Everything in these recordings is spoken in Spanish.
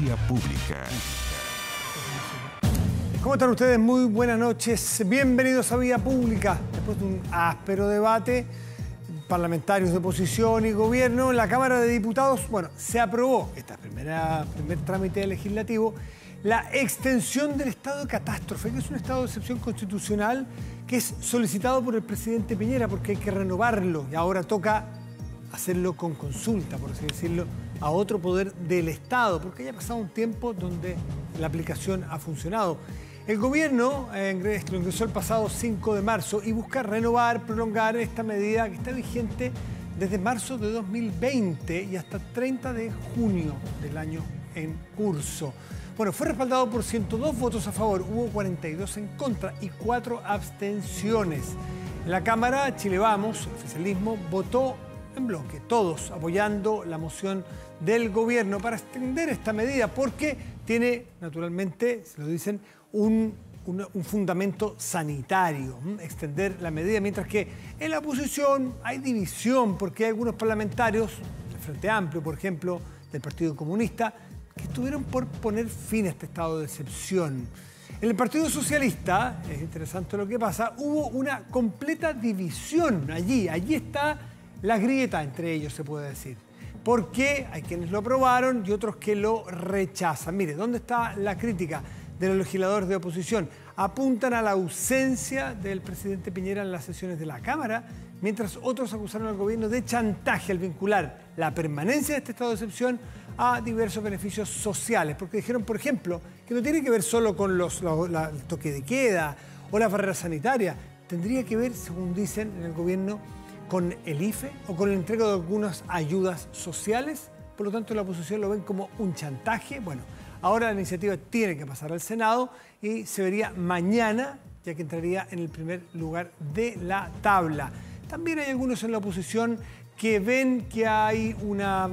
Vía Pública. ¿Cómo están ustedes? Muy buenas noches. Bienvenidos a Vía Pública. Después de un áspero debate, parlamentarios de oposición y gobierno, en la Cámara de Diputados, bueno, se aprobó, este primera, primer trámite legislativo, la extensión del estado de catástrofe, que es un estado de excepción constitucional que es solicitado por el presidente Piñera porque hay que renovarlo y ahora toca hacerlo con consulta, por así decirlo, a otro poder del Estado, porque haya pasado un tiempo donde la aplicación ha funcionado. El gobierno eh, lo ingresó el pasado 5 de marzo y busca renovar, prolongar esta medida que está vigente desde marzo de 2020 y hasta 30 de junio del año en curso. Bueno, fue respaldado por 102 votos a favor, hubo 42 en contra y 4 abstenciones. la Cámara, Chile Vamos, oficialismo, votó bloque, todos apoyando la moción del gobierno para extender esta medida, porque tiene, naturalmente, se lo dicen, un, fundamento sanitario, extender la medida, mientras que en la oposición hay división, porque hay algunos parlamentarios, del Frente Amplio, por ejemplo, del Partido Comunista, que estuvieron por poner fin a este estado de excepción. En el Partido Socialista, es interesante lo que pasa, hubo una completa división allí. Allí está la grieta entre ellos, se puede decir. Porque hay quienes lo aprobaron y otros que lo rechazan. Mire, ¿dónde está la crítica de los legisladores de oposición? Apuntan a la ausencia del presidente Piñera en las sesiones de la Cámara, mientras otros acusaron al gobierno de chantaje al vincular la permanencia de este estado de excepción a diversos beneficios sociales. Porque dijeron, por ejemplo, que no tiene que ver solo con los, el toque de queda o la barrera sanitaria. tendría que ver, según dicen en el gobierno, con el IFE o con el entrega de algunas ayudas sociales. Por lo tanto, la oposición lo ven como un chantaje. Bueno, ahora la iniciativa tiene que pasar al Senado y se vería mañana, ya que entraría en el primer lugar de la tabla. También hay algunos en la oposición que ven que hay una,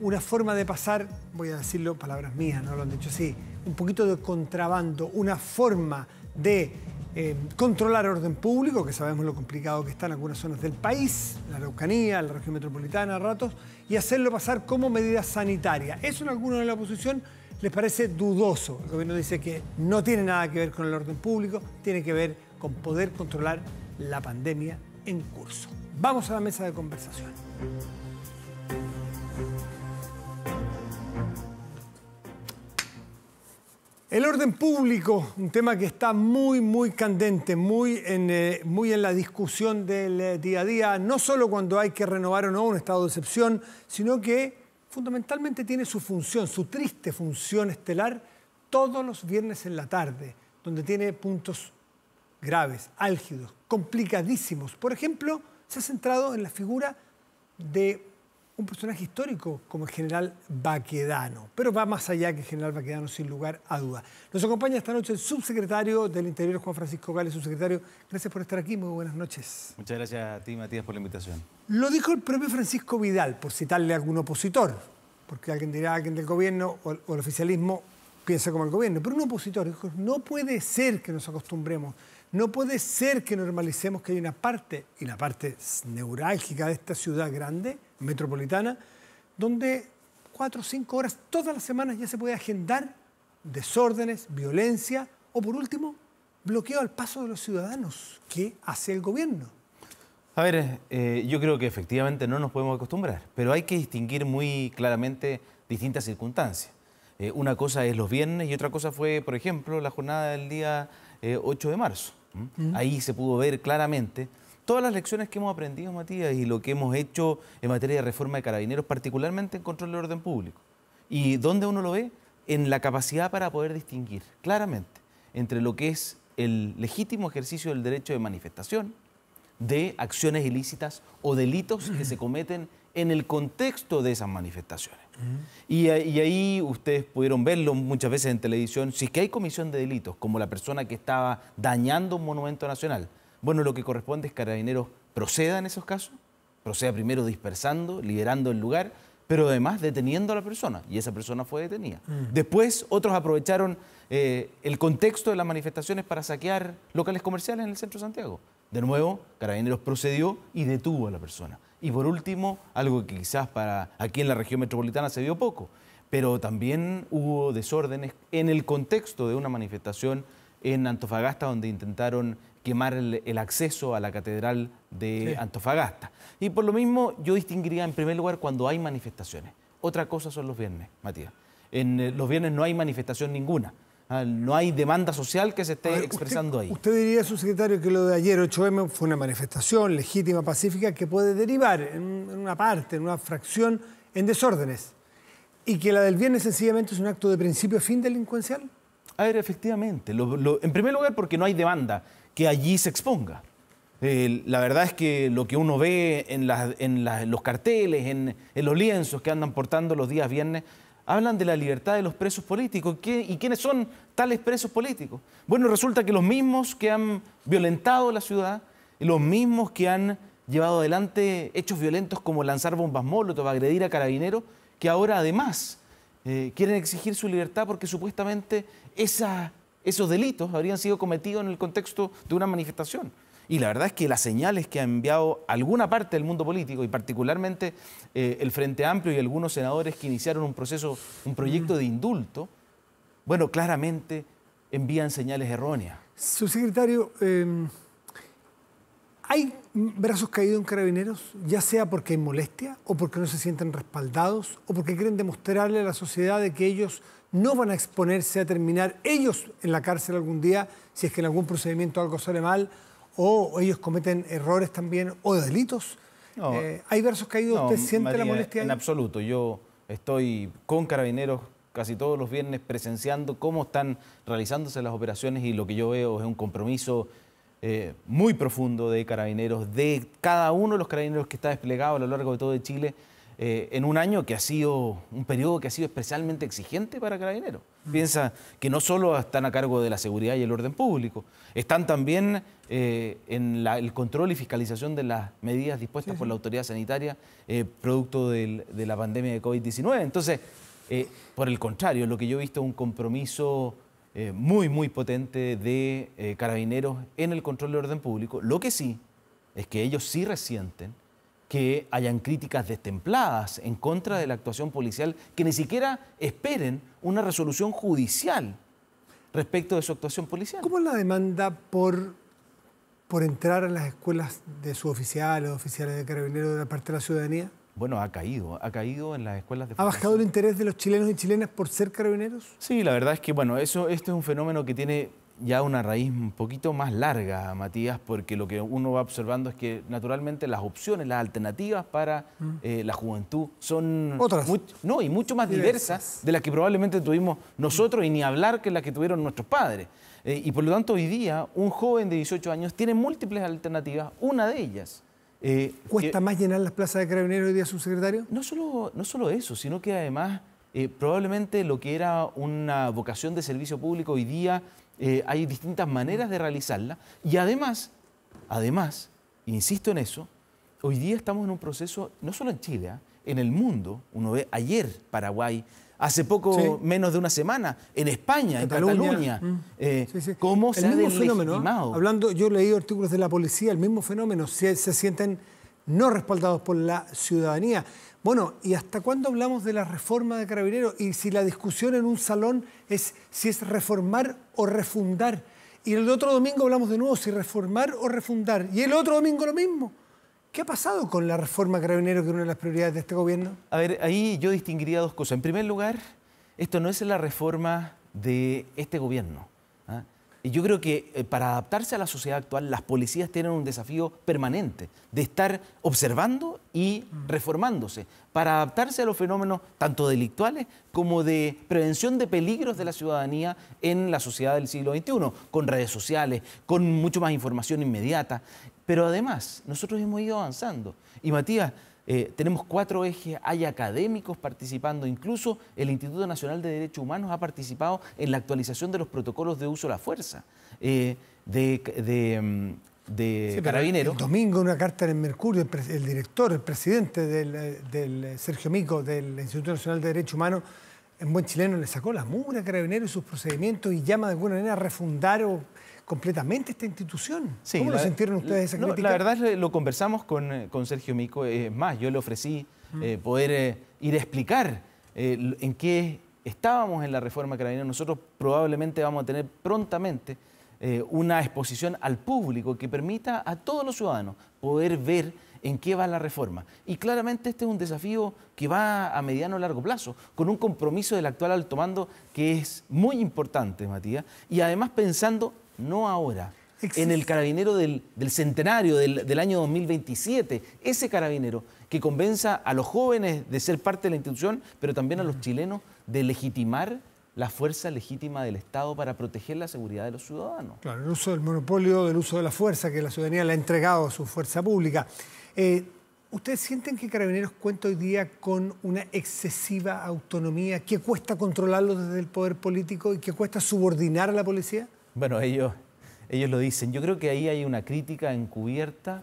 una forma de pasar, voy a decirlo palabras mías, no lo han dicho así, un poquito de contrabando, una forma de eh, controlar orden público, que sabemos lo complicado que está en algunas zonas del país, la Araucanía, la región metropolitana a ratos, y hacerlo pasar como medida sanitaria. Eso en algunos de la oposición les parece dudoso. El gobierno dice que no tiene nada que ver con el orden público, tiene que ver con poder controlar la pandemia en curso. Vamos a la mesa de conversación. El orden público, un tema que está muy, muy candente, muy en, eh, la discusión del eh, día a día, no solo cuando hay que renovar o no un estado de excepción, sino que fundamentalmente tiene su función, su triste función estelar, todos los viernes en la tarde, donde tiene puntos graves, álgidos, complicadísimos. Por ejemplo, se ha centrado en la figura de un personaje histórico como el general Baquedano, pero va más allá que el general Baquedano, sin lugar a duda. Nos acompaña esta noche el subsecretario del Interior, Juan Francisco Gales. Subsecretario, gracias por estar aquí, muy buenas noches. Muchas gracias a ti, Matías, por la invitación. Lo dijo el propio Francisco Vidal, por citarle a algún opositor, porque alguien dirá, que del gobierno o, o el oficialismo piensa como el gobierno, pero un opositor dijo, no puede ser que nos acostumbremos no puede ser que normalicemos que hay una parte, y la parte neurálgica de esta ciudad grande, metropolitana, donde cuatro o cinco horas todas las semanas ya se puede agendar desórdenes, violencia o, por último, bloqueo al paso de los ciudadanos. ¿Qué hace el gobierno? A ver, eh, yo creo que efectivamente no nos podemos acostumbrar, pero hay que distinguir muy claramente distintas circunstancias. Eh, una cosa es los viernes y otra cosa fue, por ejemplo, la jornada del día 8 eh, de marzo. Mm. Ahí se pudo ver claramente todas las lecciones que hemos aprendido, Matías, y lo que hemos hecho en materia de reforma de carabineros, particularmente en control del orden público. ¿Y dónde uno lo ve? En la capacidad para poder distinguir claramente entre lo que es el legítimo ejercicio del derecho de manifestación, de acciones ilícitas o delitos que se cometen en el contexto de esas manifestaciones. Y, ahí ustedes pudieron verlo muchas veces en televisión, si es que hay comisión de delitos, como la persona que estaba dañando un monumento nacional, bueno, lo que corresponde es que Carabineros proceda en esos casos, proceda primero dispersando, liberando el lugar, pero además deteniendo a la persona, y esa persona fue detenida. Mm. Después otros aprovecharon eh, el contexto de las manifestaciones para saquear locales comerciales en el centro de Santiago. De nuevo, Carabineros procedió y detuvo a la persona. Y por último, algo que quizás para aquí en la región metropolitana se vio poco, pero también hubo desórdenes en el contexto de una manifestación en Antofagasta donde intentaron quemar el, acceso a la catedral de Antofagasta. Y por lo mismo yo distinguiría en primer lugar cuando hay manifestaciones. Otra cosa son los viernes, Matías. En eh, los viernes no hay manifestación ninguna. Ah, no hay demanda social que se esté expresando ahí. Usted diría, su secretario, que lo de ayer 8M fue una manifestación legítima, pacífica, que puede derivar en, una parte, en una fracción, en desórdenes. ¿Y que la del viernes sencillamente es un acto de principio-fin a delincuencial? A ver, efectivamente. en primer lugar, porque no hay demanda que allí se exponga. la verdad es que lo que uno ve en, los carteles, en, los lienzos que andan portando los días viernes, hablan de la libertad de los presos políticos. ¿Y quiénes son tales presos políticos? Bueno, resulta que los mismos que han violentado la ciudad, los mismos que han llevado adelante hechos violentos como lanzar bombas molotov, agredir a carabineros, que ahora además eh, quieren exigir su libertad porque supuestamente esa esos delitos habrían sido cometidos en el contexto de una manifestación. Y la verdad es que las señales que ha enviado alguna parte del mundo político, y particularmente eh, el Frente Amplio y algunos senadores que iniciaron un proceso, un proyecto mm. de indulto, bueno, claramente envían señales erróneas. Subsecretario, em, ¿hay brazos caídos en carabineros, ya sea porque hay molestia, o porque no se sienten respaldados, o porque quieren demostrarle a la sociedad de que ellos no van a exponerse a terminar ellos en la cárcel algún día si es que en algún procedimiento algo sale mal o ellos cometen errores también o delitos. Eh, ¿Hay versos caídos? ¿Usted siente la molestia? En absoluto. Yo estoy con carabineros casi todos los viernes presenciando cómo están realizándose las operaciones y lo que yo veo es un compromiso eh, muy profundo de carabineros, de cada uno de los carabineros que está desplegado a lo largo de todo Chile eh, en un año que ha sido un periodo que ha sido especialmente exigente para Carabineros. Mm. Piensa que no solo están a cargo de la seguridad y el orden público, están también eh, en el control y fiscalización de las medidas dispuestas por la autoridad sanitaria eh, producto de la pandemia de COVID-19. Entonces, por el contrario, lo que yo he visto es un compromiso muy, muy potente de Carabineros en el control del orden público. Lo que sí es que ellos sí resienten que hayan críticas destempladas en contra de la actuación policial, que ni siquiera esperen una resolución judicial respecto de su actuación policial. ¿Cómo es la demanda por, por entrar a las escuelas de sus oficiales de carabineros de la parte de la ciudadanía? Bueno, ha caído, ha caído en las escuelas de... ¿Ha bajado el interés de los chilenos y chilenas por ser carabineros? Sí, la verdad es que, bueno, eso, este es un fenómeno que tiene ya una raíz un poquito más larga, Matías, porque lo que uno va observando es que naturalmente las opciones, las alternativas para mm. eh, la juventud son otras. no, y mucho más diversas, de las que probablemente tuvimos nosotros y ni hablar que las que tuvieron nuestros padres. Eh, y por lo tanto hoy día un joven de 18 años tiene múltiples alternativas, una de ellas. Eh, ¿Cuesta más llenar las plazas de carabineros hoy día, subsecretario? No solo, no solo eso, sino que además... probablemente lo que era una vocación de servicio público hoy día eh, hay distintas maneras de realizarla y además, además, insisto en eso, hoy día estamos en un proceso, no solo en Chile, ¿ah? en el mundo, uno ve ayer Paraguay, hace poco, menos de una semana, en España, en Cataluña, cómo mm. eh, el se mismo fenómeno, ¿ah? Hablando, yo he leído artículos de la policía, el mismo fenómeno, se, se sienten no respaldados por la ciudadanía. Bueno, ¿y hasta cuándo hablamos de la reforma de Carabinero? Y si la discusión en un salón es si es reformar o refundar. Y el otro domingo hablamos de nuevo, si reformar o refundar. Y el otro domingo lo mismo. ¿Qué ha pasado con la reforma carabinero que es una de las prioridades de este gobierno? A ver, ahí yo distinguiría dos cosas. En primer lugar, esto no es la reforma de este gobierno. ¿ah? Y yo creo que eh, para adaptarse a la sociedad actual, las policías tienen un desafío permanente de estar observando y mm. reformándose para adaptarse a los fenómenos tanto delictuales como de prevención de peligros de la ciudadanía en la sociedad del siglo XXI, con redes sociales, con mucho más información inmediata. Pero además, nosotros hemos ido avanzando. Y Matías, eh, tenemos cuatro ejes, hay académicos participando, incluso el Instituto Nacional de Derechos Humanos ha participado en la actualización de los protocolos de uso de la fuerza eh, de, de, mm, El domingo en una carta en el Mercurio, el, director, el presidente del, Sergio Mico del Instituto Nacional de Derechos Humanos, en buen chileno le sacó la mugre a carabineros y sus procedimientos y llama de alguna manera a refundar o completamente esta institución. ¿Cómo lo sintieron ustedes esa la verdad lo conversamos con, eh, Sergio Mico, eh, es más, yo le ofrecí eh, poder ir a explicar en qué estábamos en la reforma carabinera. Nosotros probablemente vamos a tener prontamente una exposición al público que permita a todos los ciudadanos poder ver en qué va la reforma. Y claramente este es un desafío que va a mediano o largo plazo, con un compromiso del actual alto mando que es muy importante, Matías, y además pensando no ahora. En el carabinero del, centenario del, año 2027, ese carabinero que convenza a los jóvenes de ser parte de la institución, pero también a los chilenos de legitimar la fuerza legítima del Estado para proteger la seguridad de los ciudadanos. Claro, el uso del monopolio del uso de la fuerza que la ciudadanía le ha entregado a su fuerza pública. Eh, ¿Ustedes sienten que Carabineros cuenta hoy día con una excesiva autonomía que cuesta controlarlo desde el poder político y que cuesta subordinar a la policía? Bueno, ellos, ellos lo dicen. Yo creo que ahí hay una crítica encubierta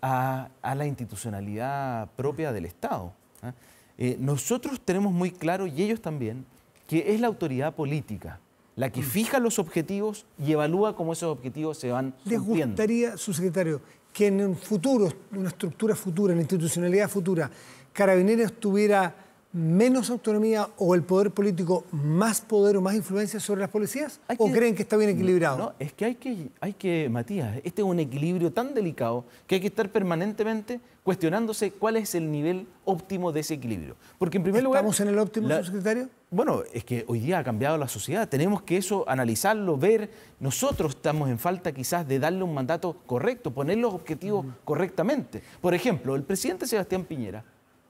a, la institucionalidad propia del Estado. ¿ah? Eh, nosotros tenemos muy claro, y ellos también, que es la autoridad política la que mm. fija los objetivos y evalúa cómo esos objetivos se van ¿Le gustaría, su secretario, que en un futuro, una estructura futura, una institucionalidad futura, Carabineros tuviera menos autonomía o el poder político más poder o más influencia sobre las policías? ¿O creen que está bien equilibrado? No, es que hay, que hay que, Matías, este es un equilibrio tan delicado que hay que estar permanentemente cuestionándose cuál es el nivel óptimo de ese equilibrio. Porque en primer lugar... ¿Estamos en el óptimo, la, secretario? Bueno, es que hoy día ha cambiado la sociedad. Tenemos que eso analizarlo, ver. Nosotros estamos en falta quizás de darle un mandato correcto, poner los objetivos correctamente. Por ejemplo, el presidente Sebastián Piñera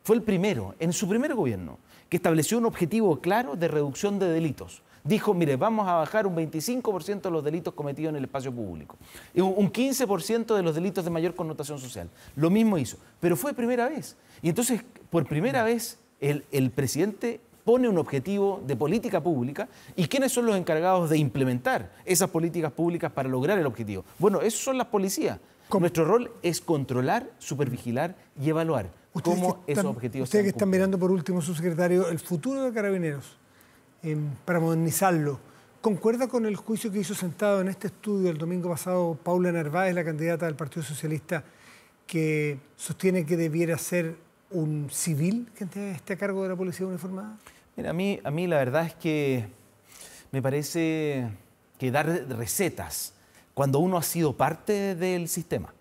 fue el primero, en su primer gobierno, que estableció un objetivo claro de reducción de delitos. Dijo, mire, vamos a bajar un 25% de los delitos cometidos en el espacio público, un 15% de los delitos de mayor connotación social. Lo mismo hizo, pero fue primera vez. Y entonces, por primera vez, el, presidente pone un objetivo de política pública y quiénes son los encargados de implementar esas políticas públicas para lograr el objetivo. Bueno, esos son las policías. Nuestro rol es controlar, supervigilar y evaluar cómo objetivos Ustedes que están mirando por último, su secretario, el futuro de Carabineros, para modernizarlo, ¿concuerda con el juicio que hizo sentado en este estudio el domingo pasado Paula Narváez, la candidata del Partido Socialista, que sostiene que debiera ser un civil que esté a cargo de la policía uniformada? Mira, a mí, a mí la verdad es que me parece que dar recetas cuando uno ha sido parte del sistema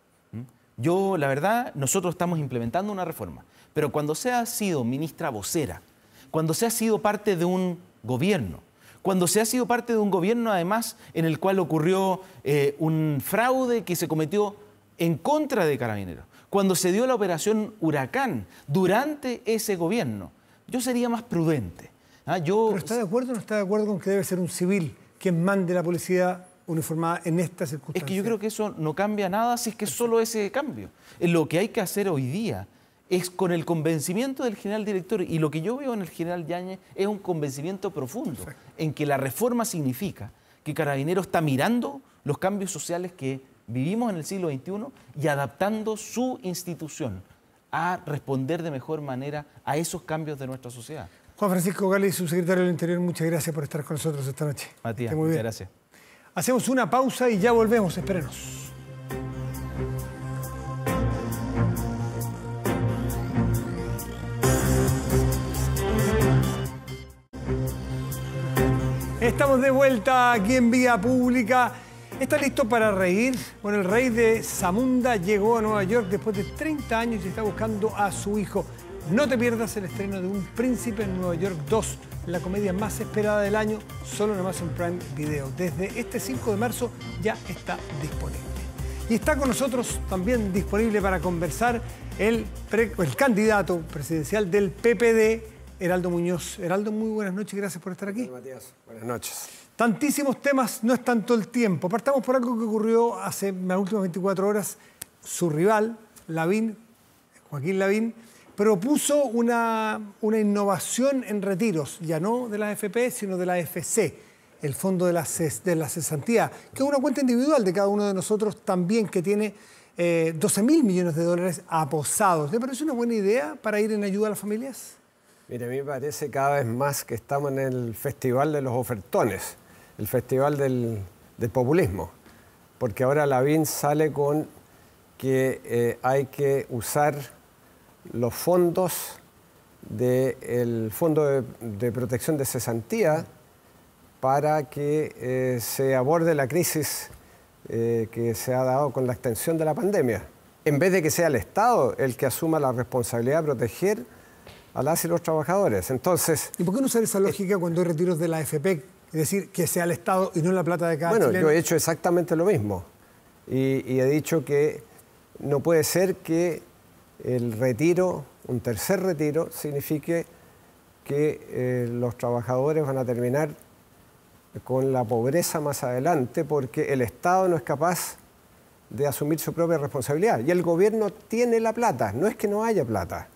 yo, la verdad, nosotros estamos implementando una reforma, pero cuando se ha sido ministra vocera, cuando se ha sido parte de un gobierno, cuando se ha sido parte de un gobierno además en el cual ocurrió eh, un fraude que se cometió en contra de carabineros, cuando se dio la operación Huracán durante ese gobierno, yo sería más prudente. ¿ah? ¿Pero está de acuerdo o no está de acuerdo con que debe ser un civil quien mande la policía uniformada en esta circunstancia. Es que yo creo que eso no cambia nada si es que solo ese cambio. Eh, lo que hay que hacer hoy día es con el convencimiento del general director, y lo que yo veo en el general Yáñez es un convencimiento profundo, en que la reforma significa que Carabinero está mirando los cambios sociales que vivimos en el siglo XXI y adaptando su institución a responder de mejor manera a esos cambios de nuestra sociedad. Juan Francisco Gali, subsecretario del Interior, muchas gracias por estar con nosotros esta noche. Matías, muchas gracias. Hacemos una pausa y ya volvemos, espérenos. Estamos de vuelta aquí en Vía Pública. ¿Está listo para reír? Bueno, el rey de Zamunda llegó a Nueva York después de 30 años y está buscando a su hijo. No te pierdas el estreno de Un Príncipe en Nueva York 2, la comedia más esperada del año, solo en Amazon Prime Video. Desde este 5 de marzo ya está disponible. Y está con nosotros también disponible para conversar el, el candidato presidencial del PPD, Heraldo Muñoz. Heraldo, muy buenas noches, gracias por estar aquí. Matías, buenas noches. Tantísimos temas, no es tanto el tiempo. Partamos por algo que ocurrió hace las últimas 24 horas. Su rival, Lavín, Joaquín Lavín, propuso una, innovación en retiros, ya no de la AFP, sino de la FC, el fondo de la, de la cesantía, que es una cuenta individual de cada uno de nosotros también que tiene 12 eh, mil millones de dólares aposados. ¿Le parece una buena idea para ir en ayuda a las familias? Mire, a mí me parece cada vez más que estamos en el festival de los ofertones, el festival del, populismo, porque ahora la BIN sale con que eh, hay que usar los fondos del Fondo de, Protección de Cesantía para que eh, se aborde la crisis eh, que se ha dado con la extensión de la pandemia. En vez de que sea el Estado el que asuma la responsabilidad de proteger a las y los trabajadores. Entonces, ¿Y por qué no usar esa eh, lógica cuando hay retiros de la AFP? Es decir, que sea el Estado y no la plata de cada Bueno, yo he hecho exactamente lo mismo. y he dicho que no puede ser que el retiro, un tercer retiro, signifique que eh, los trabajadores van a terminar con la pobreza más adelante porque el Estado no es capaz de asumir su propia responsabilidad. Y el gobierno tiene la plata, no es que no haya plata.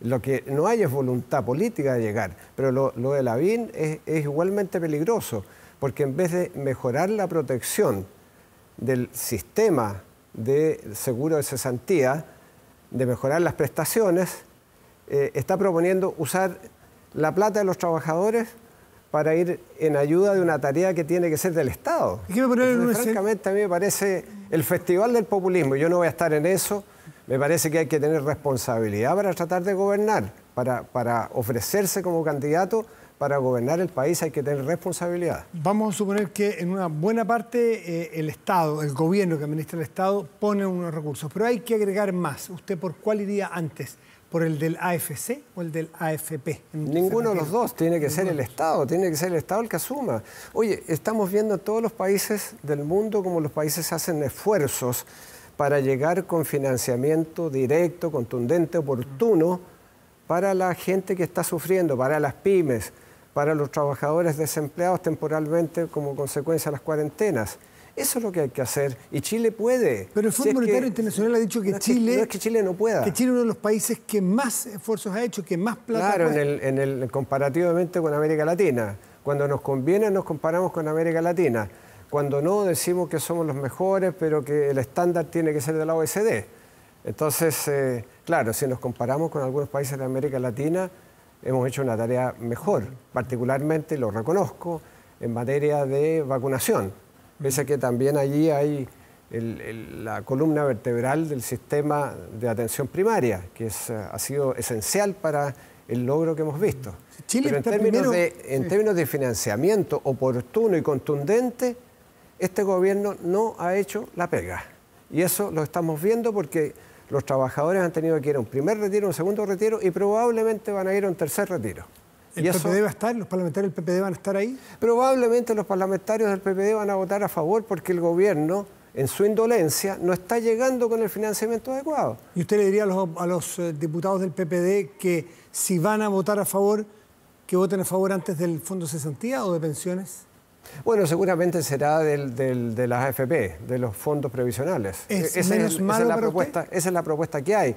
Lo que no hay es voluntad política de llegar, pero lo, de la BIN es igualmente peligroso, porque en vez de mejorar la protección del sistema de seguro de cesantía, de mejorar las prestaciones, eh, está proponiendo usar la plata de los trabajadores para ir en ayuda de una tarea que tiene que ser del Estado. francamente, a mí me parece el festival del populismo. Yo no voy a estar en eso. Me parece que hay que tener responsabilidad para tratar de gobernar, para, para ofrecerse como candidato para gobernar el país hay que tener responsabilidad. Vamos a suponer que en una buena parte eh, el Estado, el gobierno que administra el Estado, pone unos recursos, pero hay que agregar más. ¿Usted por cuál iría antes? ¿Por el del AFC o el del AFP? Ninguno de los dos, tiene que ser el Estado, tiene que ser el Estado el que asuma. Oye, estamos viendo en todos los países del mundo como los países hacen esfuerzos para llegar con financiamiento directo, contundente, oportuno, para la gente que está sufriendo, para las pymes para los trabajadores desempleados temporalmente como consecuencia de las cuarentenas. Eso es lo que hay que hacer. Y Chile puede. Pero el Fondo Internacional ha dicho que Chile. que, no es que Chile no pueda. Que Chile es uno de los países que más esfuerzos ha hecho, que más plata. Claro, en el, comparativamente con América Latina. Cuando nos conviene, nos comparamos con América Latina. Cuando no, decimos que somos los mejores, pero que el estándar tiene que ser de la OECD. Entonces, eh, claro, si nos comparamos con algunos países de América Latina, hemos hecho una tarea mejor, particularmente, lo reconozco, en materia de vacunación, pese a que también allí hay la columna vertebral del sistema de atención primaria, que es, ha sido esencial para el logro que hemos visto. Pero en, términos, de, términos de financiamiento oportuno y contundente, este gobierno no ha hecho la pega. Y eso lo estamos viendo porque los trabajadores han tenido que ir a un primer retiro, un segundo retiro y probablemente van a ir a un tercer retiro. ¿El y PPD eso... va a estar? ¿Los parlamentarios del PPD van a estar ahí? Probablemente los parlamentarios del PPD van a votar a favor porque el gobierno, en su indolencia, no está llegando con el financiamiento adecuado. ¿Y usted le diría a los, a los eh, diputados del PPD que si van a votar a favor, que voten a favor antes del Fondo de Cesantía o de pensiones? Bueno, seguramente será del, de las AFP, de los fondos previsionales. ¿Es esa, es, la propuesta, Esa es la propuesta que hay.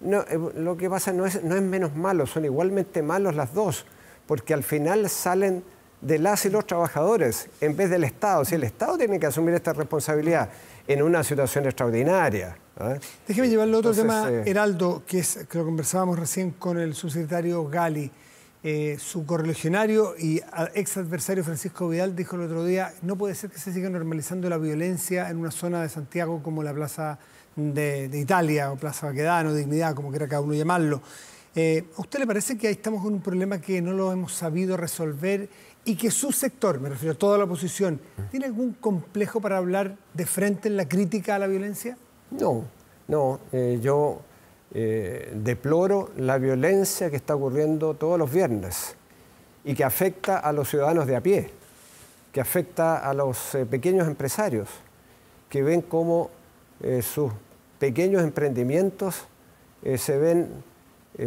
No, eh, lo que pasa no es, no es menos malo, son igualmente malos las dos, porque al final salen de las y los trabajadores en vez del Estado. Si el Estado tiene que asumir esta responsabilidad en una situación extraordinaria. ¿ah? ¿eh? Déjeme llevarle otro tema, Heraldo, que es, que lo conversábamos recién con el subsecretario Gali. Eh, su correligionario y ex adversario Francisco Vidal dijo el otro día, no puede ser que se siga normalizando la violencia en una zona de Santiago como la Plaza de, Italia o Plaza Baquedano, Dignidad, como quiera cada uno llamarlo. Eh, ¿A usted le parece que ahí estamos con un problema que no lo hemos sabido resolver y que su sector, me refiero a toda la oposición, tiene algún complejo para hablar de frente en la crítica a la violencia? No, no, eh, yo eh, deploro la violencia que está ocurriendo todos los viernes y que afecta a los ciudadanos de a pie, que afecta a los eh, pequeños empresarios, que ven cómo eh, sus pequeños emprendimientos se ven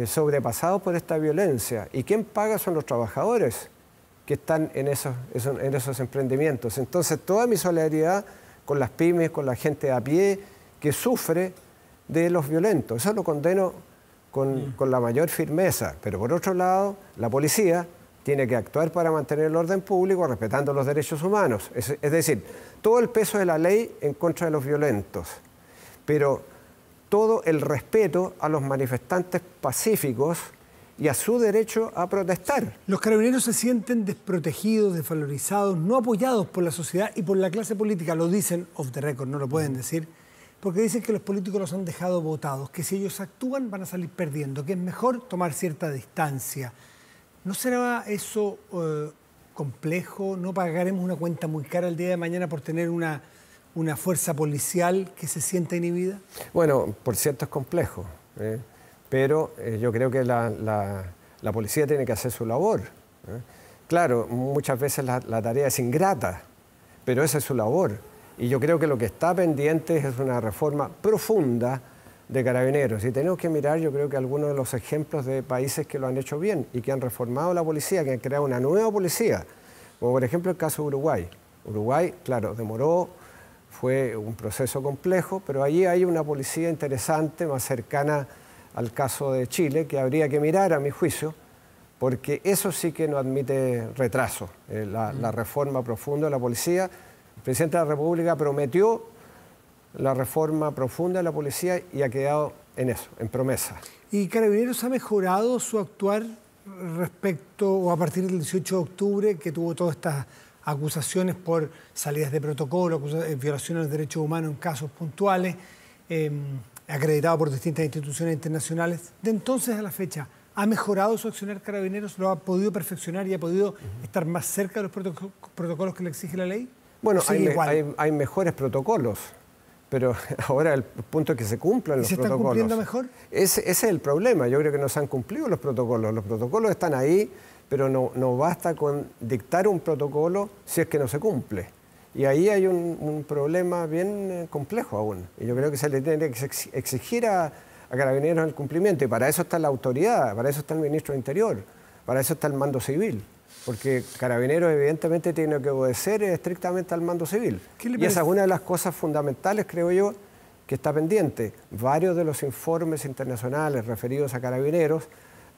sobrepasados por esta violencia. ¿Y quién paga? Son los trabajadores que están en esos, en esos emprendimientos. Entonces, toda mi solidaridad con las pymes, con la gente de a pie que sufre de los violentos. Eso lo condeno mm. con, la mayor firmeza. Pero por otro lado, la policía tiene que actuar para mantener el orden público respetando los derechos humanos. Es, es decir, todo el peso de la ley en contra de los violentos, pero todo el respeto a los manifestantes pacíficos y a su derecho a protestar. Los carabineros se sienten desprotegidos, desvalorizados, no apoyados por la sociedad y por la clase política. Lo dicen off the record, no lo pueden mm. decir porque dicen que los políticos los han dejado votados, que si ellos actúan van a salir perdiendo, que es mejor tomar cierta distancia. ¿No será eso eh, complejo? ¿No pagaremos una cuenta muy cara el día de mañana por tener una, fuerza policial que se sienta inhibida? Bueno, por cierto es complejo, ¿eh? pero eh, yo creo que la, policía tiene que hacer su labor. Claro, muchas veces la, la tarea es ingrata, pero esa es su labor y yo creo que lo que está pendiente es una reforma profunda de carabineros. Y tenemos que mirar, yo creo que algunos de los ejemplos de países que lo han hecho bien y que han reformado la policía, que han creado una nueva policía, como por ejemplo el caso de Uruguay. Uruguay, claro, demoró, fue un proceso complejo, pero allí hay una policía interesante, más cercana al caso de Chile, que habría que mirar a mi juicio, porque eso sí que no admite retraso, eh, la reforma profunda de la policía el presidente de la República prometió la reforma profunda de la policía y ha quedado en eso, en promesa. ¿Y Carabineros ha mejorado su actuar respecto o a partir del 18 de octubre que tuvo todas estas acusaciones por salidas de protocolo, eh, violaciones de los derechos humanos en casos puntuales, em, acreditado por distintas instituciones internacionales? De entonces a la fecha, ¿ha mejorado su accionar Carabineros? ¿Lo ha podido perfeccionar y ha podido estar más cerca de los protocolos que le exige la ley? Bueno, hay, mejores protocolos, pero ahora el punto es que se cumplan los protocolos. ¿Se están cumpliendo mejor? Ese, es el problema. Yo creo que no se han cumplido los protocolos. Los protocolos están ahí, pero no, basta con dictar un protocolo si es que no se cumple. Y ahí hay un, problema bien eh, complejo aún. Y yo creo que se le tiene que exigir a, a, Carabineros el cumplimiento. Y para eso está la autoridad, para eso está el ministro de Interior, para eso está el mando civil porque Carabineros evidentemente tiene que obedecer estrictamente al mando civil. Y esa es una de las cosas fundamentales, creo yo, que está pendiente. Varios de los informes internacionales referidos a Carabineros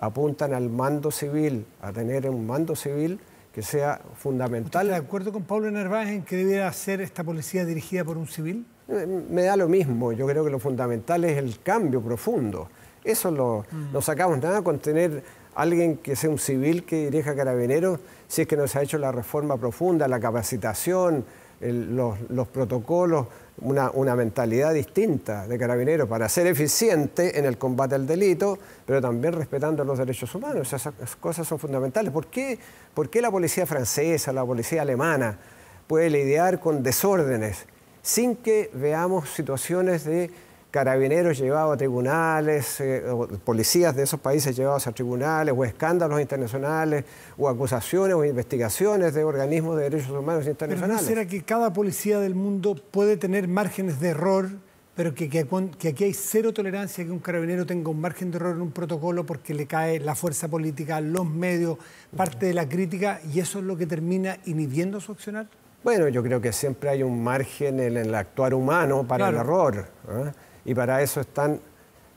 apuntan al mando civil, a tener un mando civil que sea fundamental. está de acuerdo con Pablo Narváez en que debiera ser esta policía dirigida por un civil? Eh, me da lo mismo, yo creo que lo fundamental es el cambio profundo. Eso lo, mm. no sacamos nada con tener alguien que sea un civil que dirija carabineros, si es que no se ha hecho la reforma profunda, la capacitación, los, protocolos, una, mentalidad distinta de carabineros para ser eficiente en el combate al delito, pero también respetando los derechos humanos. Esas, cosas son fundamentales. ¿Por qué, ¿Por qué la policía francesa, la policía alemana puede lidiar con desórdenes sin que veamos situaciones de carabineros llevados a tribunales, eh, policías de esos países llevados a tribunales, o escándalos internacionales, o acusaciones o investigaciones de organismos de derechos humanos internacionales. no será que cada policía del mundo puede tener márgenes de error, pero que, que, aquí hay cero tolerancia que un carabinero tenga un margen de error en un protocolo porque le cae la fuerza política, los medios, parte de la crítica, y eso es lo que termina inhibiendo su accionar? Bueno, yo creo que siempre hay un margen en el actuar humano para el error. ¿eh? y para eso están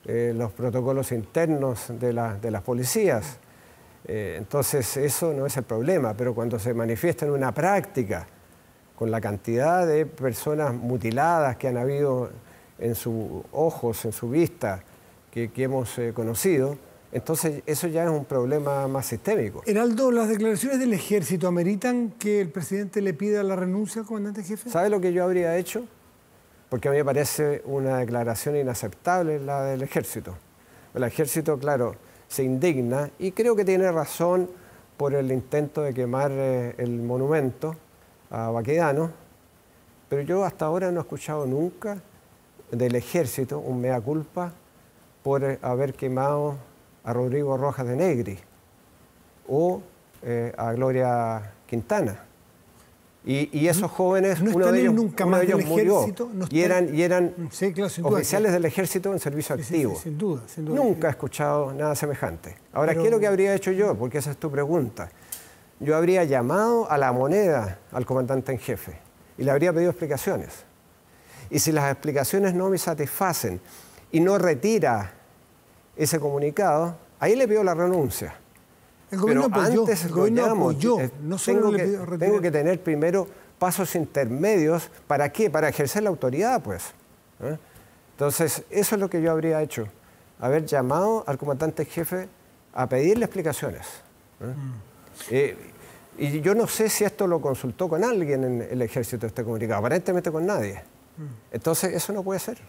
eh, los protocolos internos de, las policías. Eh, entonces eso no es el problema, pero cuando se manifiesta en una práctica, con la cantidad de personas mutiladas que han habido en sus ojos, en su vista, que, hemos eh, conocido, entonces eso ya es un problema más sistémico. Heraldo, ¿las declaraciones del ejército ameritan que el presidente le pida la renuncia al comandante jefe? ¿Sabe lo que yo habría hecho? porque a mí me parece una declaración inaceptable la del ejército. El ejército, claro, se indigna y creo que tiene razón por el intento de quemar eh, el monumento a Baquedano, pero yo hasta ahora no he escuchado nunca del ejército un mea culpa por eh, haber quemado a Rodrigo Rojas de Negri o eh, a Gloria Quintana. Y, esos jóvenes, uno de ellos, nunca de ellos murió. y eran, oficiales del ejército en servicio activo. Sin duda, sin duda, nunca he escuchado nada semejante. Ahora, ¿qué es lo que habría hecho yo? Porque esa es tu pregunta. Yo habría llamado a la moneda al comandante en jefe y le habría pedido explicaciones. Y si las explicaciones no me satisfacen y no retira ese comunicado, ahí le pido la renuncia. El gobierno Pero antes el gobierno eh, no tengo, que, tengo que tener primero pasos intermedios. ¿Para qué? Para ejercer la autoridad, pues. ¿eh? Entonces, eso es lo que yo habría hecho. Haber llamado al comandante jefe a pedirle explicaciones. ¿eh? Mm. y yo no sé si esto lo consultó con alguien en el ejército este comunicado, aparentemente con nadie. Mm. Entonces, eso no puede ser.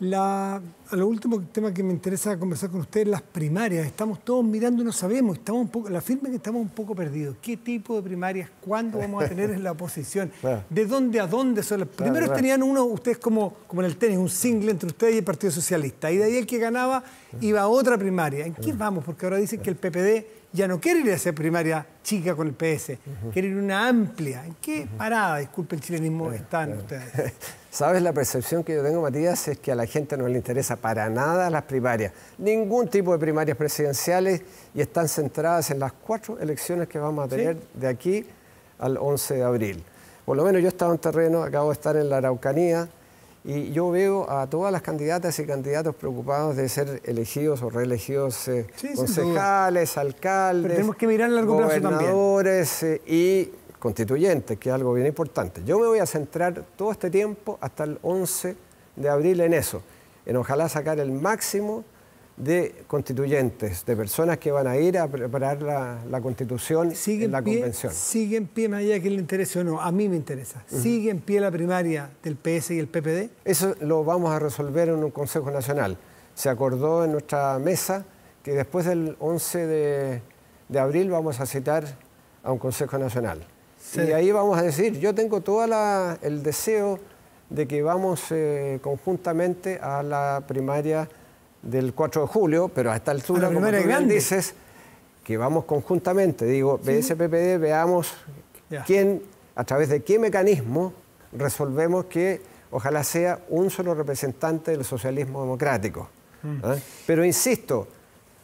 La, lo último tema que me interesa conversar con ustedes, las primarias. Estamos todos mirando y no sabemos, estamos un poco, la firma es que estamos un poco perdidos. ¿Qué tipo de primarias? ¿Cuándo vamos a tener en la oposición? ¿De dónde a dónde son las Primero tenían uno, ustedes como, como en el tenis, un single entre ustedes y el Partido Socialista. Y de ahí el que ganaba iba a otra primaria. ¿En qué vamos? Porque ahora dicen que el PPD ya no quiere ir a esa primaria chica con el PS, quiere ir una amplia. ¿En qué parada, disculpe el chilenismo, eh, están eh. ustedes? ¿Sabes? La percepción que yo tengo, Matías, es que a la gente no le interesa para nada las primarias, ningún tipo de primarias presidenciales y están centradas en las cuatro elecciones que vamos a tener de aquí al 11 de abril. Por lo menos yo he estado en terreno, acabo de estar en la Araucanía y yo veo a todas las candidatas y candidatos preocupados de ser elegidos o reelegidos eh, concejales, alcaldes, tenemos que mirar largo eh, y constituyente, que es algo bien importante. Yo me voy a centrar todo este tiempo hasta el 11 de abril en eso, en ojalá sacar el máximo de constituyentes, de personas que van a ir a preparar la, constitución en la convención. Sigue en pie, más allá que le interese o no, a mí me interesa. ¿Sigue en pie la primaria del PS y el PPD? Eso lo vamos a resolver en un Consejo Nacional. Se acordó en nuestra mesa que después del 11 de, de abril vamos a citar a un Consejo Nacional. Sí. Y ahí vamos a decir, yo tengo todo el deseo de que vamos eh, conjuntamente a la primaria del 4 de julio, pero a esta altura, como tú dices, que vamos conjuntamente, digo, BSPPD, veamos quién, a través de qué mecanismo resolvemos que ojalá sea un solo representante del socialismo democrático. Mm. ¿ah? Pero insisto,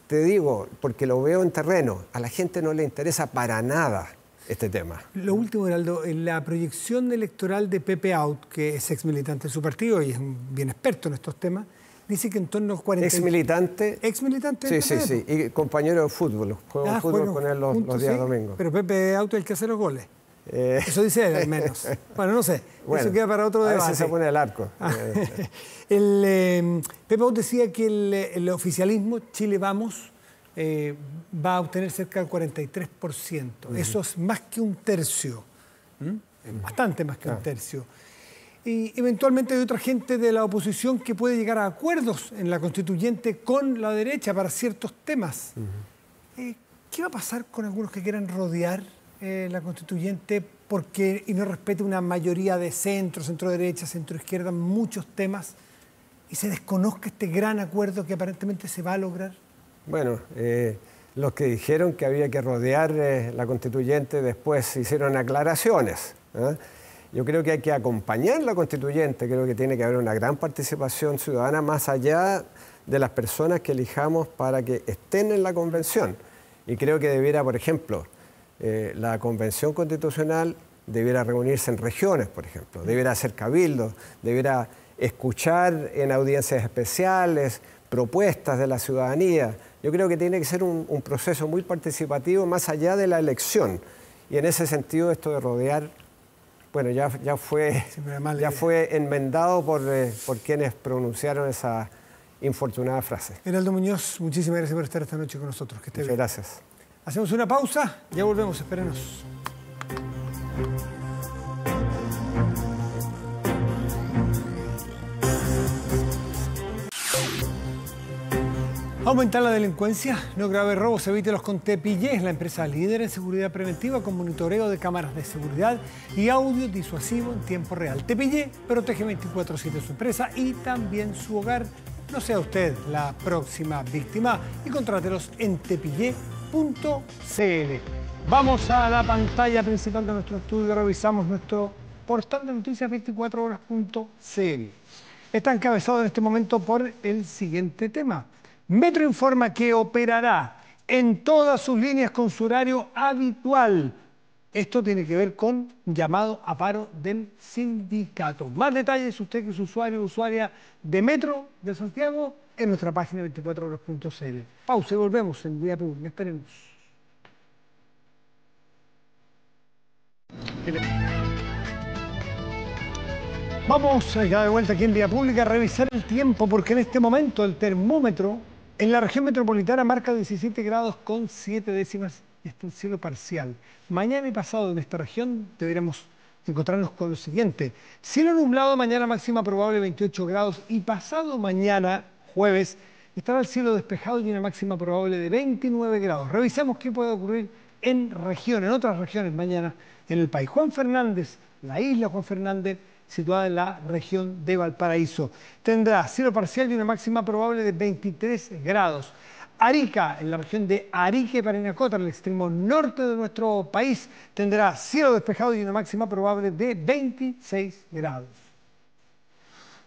te digo, porque lo veo en terreno, a la gente no le interesa para nada este tema. Lo último, Heraldo, en la proyección electoral de Pepe Out, que es ex militante de su partido y es bien experto en estos temas, dice que en torno a 40... Ex militante. Ex militante. Sí, sí, sí. Y compañero de fútbol. Juego ah, fútbol con él los, días domingos. Pero Pepe Out es el que hace los goles. Eh. Eso dice él, al menos. Bueno, no sé. Eso queda para otro debate. A se pone ah. el arco. Eh, Pepe Out decía que el oficialismo, Chile Vamos, eh, va a obtener cerca del 43%. Eso es más que un tercio, ¿Mm? bastante más que un ah. tercio. Y eventualmente hay otra gente de la oposición que puede llegar a acuerdos en la constituyente con la derecha para ciertos temas. Eh, ¿Qué va a pasar con algunos que quieran rodear eh, la constituyente porque y no respete una mayoría de centro, centro derecha, centro izquierda, muchos temas y se desconozca este gran acuerdo que aparentemente se va a lograr? Bueno, eh, los que dijeron que había que rodear eh, la constituyente después hicieron aclaraciones. ¿ah? Yo creo que hay que acompañar la constituyente, creo que tiene que haber una gran participación ciudadana más allá de las personas que elijamos para que estén en la convención. Y creo que debiera, por ejemplo, eh, la convención constitucional debiera reunirse en regiones, por ejemplo, debiera hacer cabildos, debiera escuchar en audiencias especiales propuestas de la ciudadanía, yo creo que tiene que ser un, proceso muy participativo más allá de la elección. Y en ese sentido esto de rodear bueno, ya, ya, fue, ya fue enmendado por, eh, por quienes pronunciaron esa infortunada frase. Heraldo Muñoz, muchísimas gracias por estar esta noche con nosotros. Que esté bien. gracias. Hacemos una pausa, ya volvemos, espérenos. Aumentar la delincuencia, no grave robos, evítelos con Es la empresa líder en seguridad preventiva con monitoreo de cámaras de seguridad y audio disuasivo en tiempo real. Tepillé protege 24/7 su empresa y también su hogar. No sea usted la próxima víctima y contrátelos en tepillé.cl. Vamos a la pantalla principal de nuestro estudio, revisamos nuestro portal de noticias 24horas.cl. Está encabezado en este momento por el siguiente tema Metro informa que operará en todas sus líneas con su horario habitual. Esto tiene que ver con llamado a paro del sindicato. Más detalles usted que es usuario o usuaria de Metro de Santiago en nuestra página 24horas.cl. Pausa y volvemos en Día Pública. Esperemos. Vamos ya de vuelta aquí en Vía Pública a revisar el tiempo porque en este momento el termómetro en la región metropolitana marca 17 grados con 7 décimas y está el cielo parcial. Mañana y pasado en esta región deberíamos encontrarnos con lo siguiente. Cielo nublado mañana máxima probable 28 grados y pasado mañana, jueves, estará el cielo despejado y una máxima probable de 29 grados. Revisemos qué puede ocurrir en región, en otras regiones mañana en el país. Juan Fernández, la isla Juan Fernández, situada en la región de Valparaíso. Tendrá cielo parcial y una máxima probable de 23 grados. Arica, en la región de Arica y Parinacota, en el extremo norte de nuestro país, tendrá cielo despejado y una máxima probable de 26 grados.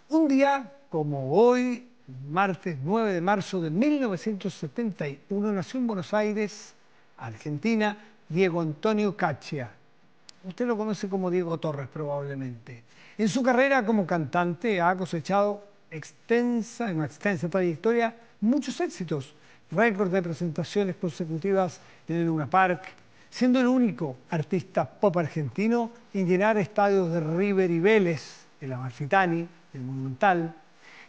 Un día como hoy, martes 9 de marzo de 1971, nació en Buenos Aires, Argentina, Diego Antonio Caccia. Usted lo conoce como Diego Torres probablemente. En su carrera como cantante ha cosechado extensa, una extensa trayectoria, muchos éxitos, récord de presentaciones consecutivas en el Luna Park, siendo el único artista pop argentino en llenar estadios de River y Vélez, el Amalfitani, el Monumental.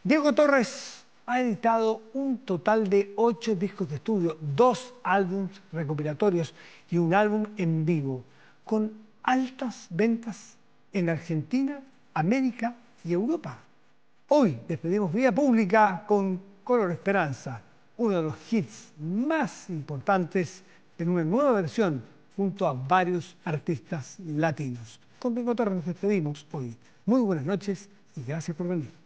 Diego Torres ha editado un total de ocho discos de estudio, dos álbumes recopilatorios y un álbum en vivo, con altas ventas en Argentina América y Europa. Hoy despedimos Vía Pública con Color Esperanza, uno de los hits más importantes en una nueva versión junto a varios artistas latinos. Con Bingo nos despedimos hoy. Muy buenas noches y gracias por venir.